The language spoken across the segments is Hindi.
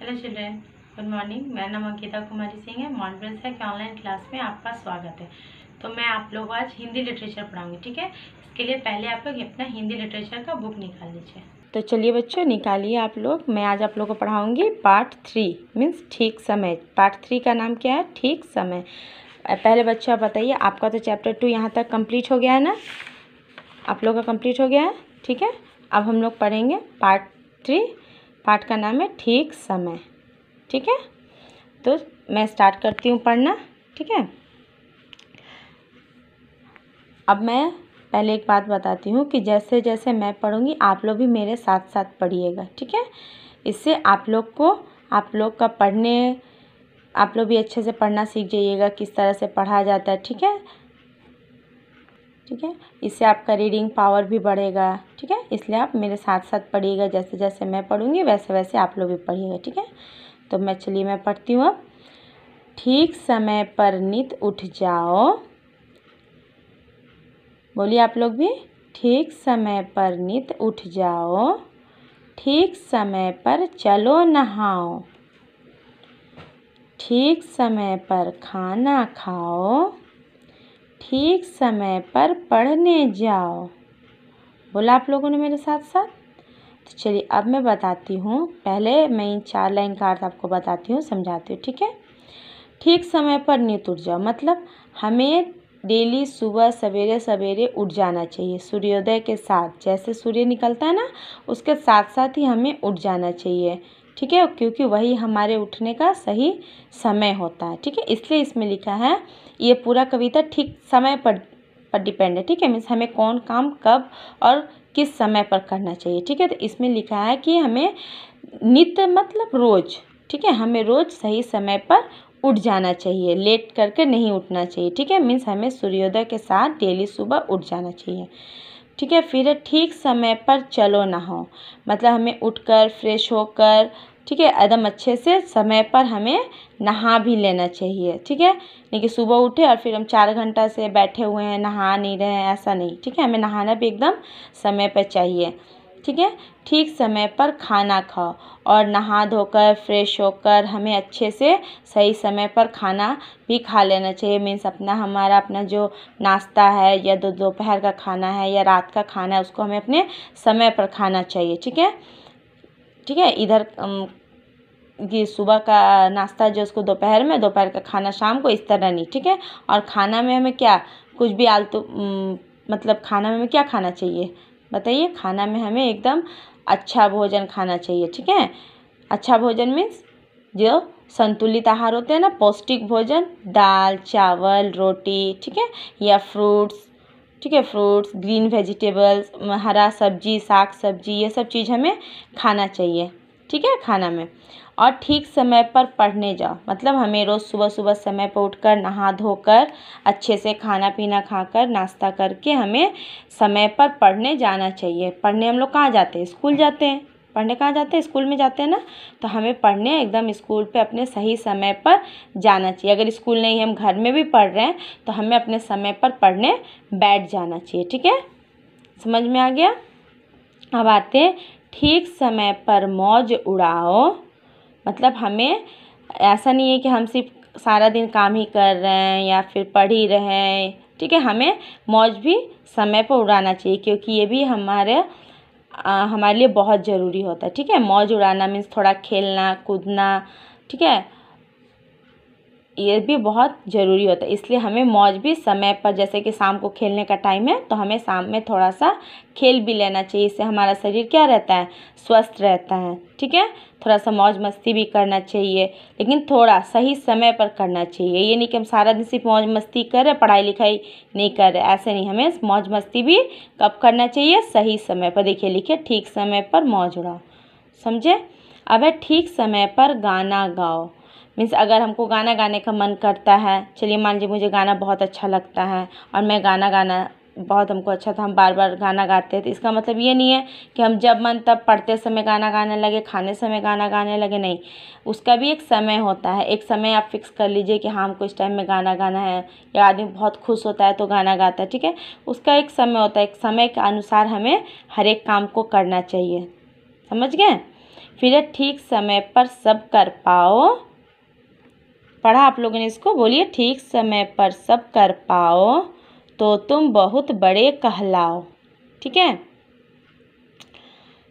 हेलो चिल्ड्रेन गुड मॉर्निंग मेरा नाम अंकिता कुमारी सिंह है मॉन्वेल्स है के ऑनलाइन क्लास में आपका स्वागत है तो मैं आप लोग आज हिंदी लिटरेचर पढ़ाऊंगी ठीक है इसके लिए पहले आप लोग अपना हिंदी लिटरेचर का बुक निकाल लीजिए तो चलिए बच्चों निकालिए आप लोग मैं आज आप लोग को पढ़ाऊँगी पार्ट थ्री मीन्स ठीक समय पार्ट थ्री का नाम क्या है ठीक समय पहले बच्चों आप बताइए आपका तो चैप्टर टू यहाँ तक कम्प्लीट हो गया है ना आप लोग का कम्प्लीट हो गया है ठीक है अब हम लोग पढ़ेंगे पार्ट थ्री पाठ का नाम है ठीक समय ठीक है तो मैं स्टार्ट करती हूँ पढ़ना ठीक है अब मैं पहले एक बात बताती हूँ कि जैसे जैसे मैं पढ़ूँगी आप लोग भी मेरे साथ साथ पढ़िएगा ठीक है इससे आप लोग को आप लोग का पढ़ने आप लोग भी अच्छे से पढ़ना सीख जाइएगा किस तरह से पढ़ा जाता है ठीक है ठीक है इससे आपका रीडिंग पावर भी बढ़ेगा ठीक है इसलिए आप मेरे साथ साथ पढ़िएगा जैसे जैसे मैं पढ़ूँगी वैसे वैसे आप लोग भी पढ़िएगा ठीक है तो मैं चलिए मैं पढ़ती हूँ अब ठीक समय पर नित उठ जाओ बोलिए आप लोग भी ठीक समय पर नित उठ जाओ ठीक समय पर चलो नहाओ ठीक समय पर खाना खाओ ठीक समय पर पढ़ने जाओ बोला आप लोगों ने मेरे साथ साथ तो चलिए अब मैं बताती हूँ पहले मैं इन चार लाइन का अर्थ आपको बताती हूँ समझाती हूँ ठीक है ठीक समय पर नींद उठ जाओ मतलब हमें डेली सुबह सवेरे सवेरे उठ जाना चाहिए सूर्योदय के साथ जैसे सूर्य निकलता है ना उसके साथ साथ ही हमें उठ जाना चाहिए ठीक है क्योंकि वही हमारे उठने का सही समय होता है ठीक है इसलिए इसमें लिखा है ये पूरा कविता ठीक समय पर पर डिपेंड है ठीक है मीन्स हमें कौन काम कब और किस समय पर करना चाहिए ठीक है तो इसमें लिखा है कि हमें नित्य मतलब रोज़ ठीक है हमें रोज़ सही समय पर उठ जाना चाहिए लेट करके नहीं उठना चाहिए ठीक है मीन्स हमें सूर्योदय के साथ डेली सुबह उठ जाना चाहिए ठीक है फिर ठीक समय पर चलो ना हो मतलब हमें उठकर फ्रेश होकर ठीक है एकदम अच्छे से समय पर हमें नहा भी लेना चाहिए ठीक है नहीं कि सुबह उठे और फिर हम चार घंटा से बैठे हुए हैं नहा नहीं रहे हैं ऐसा नहीं ठीक है हमें नहाना भी एकदम समय पर चाहिए ठीक है ठीक समय पर खाना खाओ और नहा धोकर फ्रेश होकर हमें अच्छे से सही समय पर खाना भी खा लेना चाहिए मीन्स अपना हमारा अपना जो नाश्ता है या दोपहर का खाना है या रात का खाना है उसको हमें अपने समय पर खाना चाहिए ठीक है ठीक है इधर ये सुबह का नाश्ता जो उसको दोपहर में दोपहर का खाना शाम को इस तरह नहीं ठीक है और खाना में हमें क्या कुछ भी आलतू मतलब खाना में हमें क्या खाना चाहिए बताइए खाना में हमें एकदम अच्छा भोजन खाना चाहिए ठीक है अच्छा भोजन मीन्स जो संतुलित आहार होते हैं ना पौष्टिक भोजन दाल चावल रोटी ठीक है या फ्रूट्स ठीक है फ्रूट्स ग्रीन वेजिटेबल्स हरा सब्जी साग सब्जी ये सब चीज़ हमें खाना चाहिए ठीक है खाना में और ठीक समय पर पढ़ने जाओ मतलब हमें रोज़ सुबह सुबह समय पर उठकर नहा धोकर अच्छे से खाना पीना खाकर नाश्ता करके हमें समय पर पढ़ने जाना चाहिए पढ़ने हम लोग कहाँ जाते हैं स्कूल जाते हैं पढ़ने कहाँ जाते हैं स्कूल में जाते हैं ना तो हमें पढ़ने एकदम स्कूल पे अपने सही समय पर जाना चाहिए अगर स्कूल नहीं हम घर में भी पढ़ रहे हैं तो हमें अपने समय पर पढ़ने बैठ जाना चाहिए ठीक है समझ में आ गया अब आते हैं ठीक समय पर मौज उड़ाओ मतलब हमें ऐसा नहीं है कि हम सिर्फ सारा दिन काम ही कर रहे हैं या फिर पढ़ ही रहे हैं ठीक है हमें मौज भी समय पर उड़ाना चाहिए क्योंकि ये भी हमारे हमारे लिए बहुत ज़रूरी होता है ठीक है मौज उड़ाना मीन्स थोड़ा खेलना कूदना ठीक है ये भी बहुत ज़रूरी होता है इसलिए हमें मौज भी समय पर जैसे कि शाम को खेलने का टाइम है तो हमें शाम में थोड़ा सा खेल भी लेना चाहिए इससे हमारा शरीर क्या रहता है स्वस्थ रहता है ठीक है थोड़ा सा मौज मस्ती भी करना चाहिए लेकिन थोड़ा सही समय पर करना चाहिए ये नहीं कि हम सारा दिन सिर्फ मौज मस्ती कर रहे पढ़ाई लिखाई नहीं कर रहे ऐसे नहीं हमें मौज मस्ती भी कब करना चाहिए सही समय पर देखिए लिखिए ठीक समय पर मौज उड़ाओ समझे अब है ठीक समय पर गाना गाओ मीन्स अगर हमको गाना गाने का मन करता है चलिए मान लीजिए मुझे गाना बहुत अच्छा लगता है और मैं गाना गाना बहुत हमको अच्छा था हम बार बार गाना गाते तो इसका मतलब ये नहीं है कि हम जब मन तब पढ़ते समय गाना गाने लगे खाने समय गाना गाने लगे नहीं उसका भी एक समय होता है एक समय आप फिक्स कर लीजिए कि हाँ हमको इस टाइम में गाना गाना है या आदमी बहुत खुश होता है तो गाना गाता है ठीक है उसका एक समय होता है एक समय के अनुसार हमें हर एक काम को करना चाहिए समझ गए फिर ठीक समय पर सब कर पाओ पढ़ा आप लोगों ने इसको बोलिए ठीक समय पर सब कर पाओ तो तुम बहुत बड़े कहलाओ ठीक है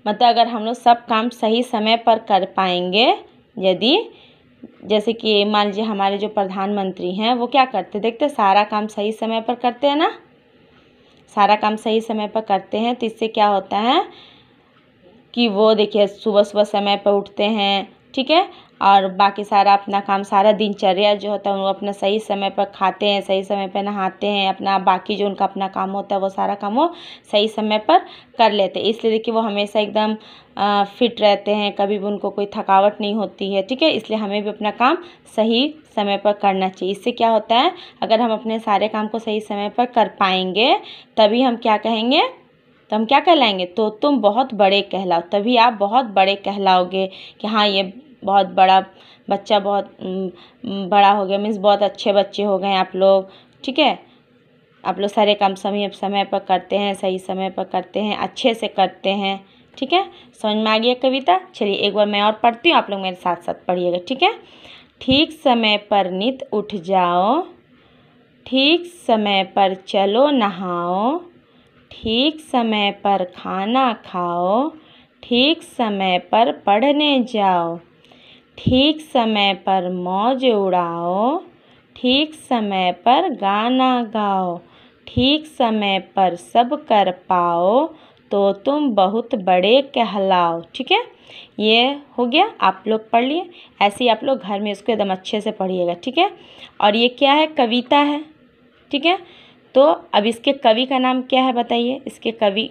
मतलब अगर हम लोग सब काम सही समय पर कर पाएंगे यदि जैसे कि मान लीजिए हमारे जो प्रधानमंत्री हैं वो क्या करते देखते सारा काम सही समय पर करते हैं ना सारा काम सही समय पर करते हैं तो इससे क्या होता है कि वो देखिए सुबह सुबह समय पर उठते हैं ठीक है और बाकी सारा अपना काम सारा दिनचर्या जो होता है वो अपना सही समय पर खाते हैं सही समय पर नहाते हैं अपना बाकी जो उनका अपना काम होता है वो सारा काम वो सही समय पर कर लेते हैं इसलिए देखिए वो हमेशा एकदम फिट रहते हैं कभी भी उनको कोई थकावट नहीं होती है ठीक है इसलिए हमें भी अपना काम सही समय पर करना चाहिए इससे क्या होता है अगर हम अपने सारे काम को सही समय पर कर पाएंगे तभी हम क्या कहेंगे तो हम क्या कहलाएंगे तो तुम बहुत बड़े कहलाओ तभी आप बहुत बड़े कहलाओगे कि हाँ ये बहुत बड़ा बच्चा बहुत बड़ा हो गया मीन्स बहुत अच्छे बच्चे हो गए आप लोग ठीक है आप लोग सारे काम समय समय पर करते हैं सही समय पर करते हैं अच्छे से करते हैं ठीक है समझ में आ गया कविता चलिए एक बार मैं और पढ़ती हूँ आप लोग मेरे साथ साथ पढ़िएगा ठीक है ठीक समय पर नित उठ जाओ ठीक समय पर चलो नहाओ ठीक समय पर खाना खाओ ठीक समय पर पढ़ने जाओ ठीक समय पर मौज उड़ाओ ठीक समय पर गाना गाओ ठीक समय पर सब कर पाओ तो तुम बहुत बड़े कहलाओ ठीक है ये हो गया आप लोग पढ़ लिए ऐसे ही आप लोग घर में इसको एकदम अच्छे से पढ़िएगा ठीक है और ये क्या है कविता है ठीक है तो अब इसके कवि का नाम क्या है बताइए इसके कवि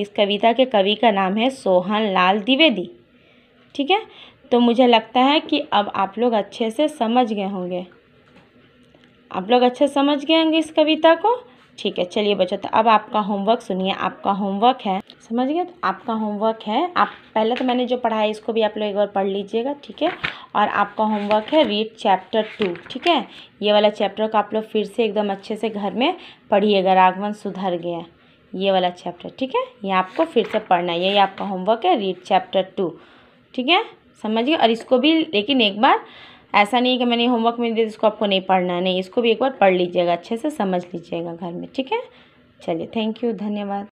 इस कविता के कवि का नाम है सोहन लाल द्विवेदी ठीक है तो मुझे लगता है कि अब आप लोग अच्छे से समझ गए होंगे आप लोग अच्छे समझ गए होंगे इस कविता को ठीक है चलिए बच्चों तो अब आपका होमवर्क सुनिए आपका होमवर्क है समझ गए तो आपका होमवर्क है आप पहले तो मैंने जो पढ़ा है इसको भी आप लोग एक बार पढ़ लीजिएगा ठीक है और आपका होमवर्क है रीड चैप्टर टू ठीक है ये वाला चैप्टर को आप लोग फिर से एकदम अच्छे से घर में पढ़िएगा रागवन सुधर गया ये वाला चैप्टर ठीक है ये आपको फिर से पढ़ना है यही आपका होमवर्क है रीड चैप्टर टू ठीक है समझिए और इसको भी लेकिन एक बार ऐसा नहीं है कि मैंने होमवर्क में दे इसको आपको नहीं पढ़ना है नहीं इसको भी एक बार पढ़ लीजिएगा अच्छे से समझ लीजिएगा घर में ठीक है चलिए थैंक यू धन्यवाद